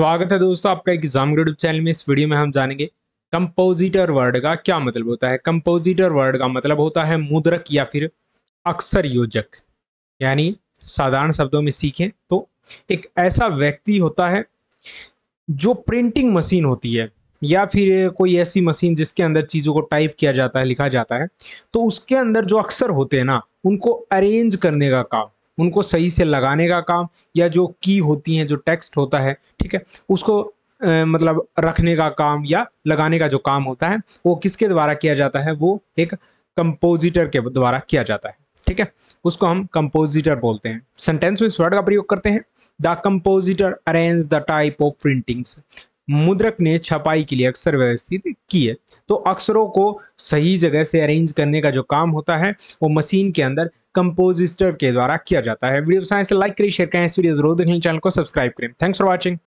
स्वागत है दोस्तों आपका एग्जाम ग्रेड चैनल में इस वीडियो में हम जानेंगे कंपोजिटर वर्ड का क्या मतलब होता है कंपोजिटर वर्ड का मतलब होता है मुद्रक या फिर अक्सर योजक यानी साधारण शब्दों में सीखें तो एक ऐसा व्यक्ति होता है जो प्रिंटिंग मशीन होती है या फिर कोई ऐसी मशीन जिसके अंदर चीज़ों को टाइप किया जाता है लिखा जाता है तो उसके अंदर जो अक्सर होते हैं ना उनको अरेंज करने का काम उनको सही से लगाने का काम या जो की होती हैं जो टेक्स्ट होता है ठीक है उसको आ, मतलब रखने का काम या लगाने का जो काम होता है वो किसके द्वारा किया जाता है वो एक कंपोजिटर के द्वारा किया जाता है ठीक है उसको हम कंपोजिटर बोलते हैं सेंटेंस में इस वर्ड का प्रयोग करते हैं the compositor arrange the type of printings मुद्रक ने छपाई के लिए अक्सर व्यवस्थित किए तो अक्षरों को सही जगह से अरेंज करने का जो काम होता है वो मशीन के अंदर कंपोजिस्टर के द्वारा किया जाता है वीडियो से लाइक करें शेयर करें इस वीडियो जरूर देखें चैनल को सब्सक्राइब करें थैंक्स फॉर वॉचिंग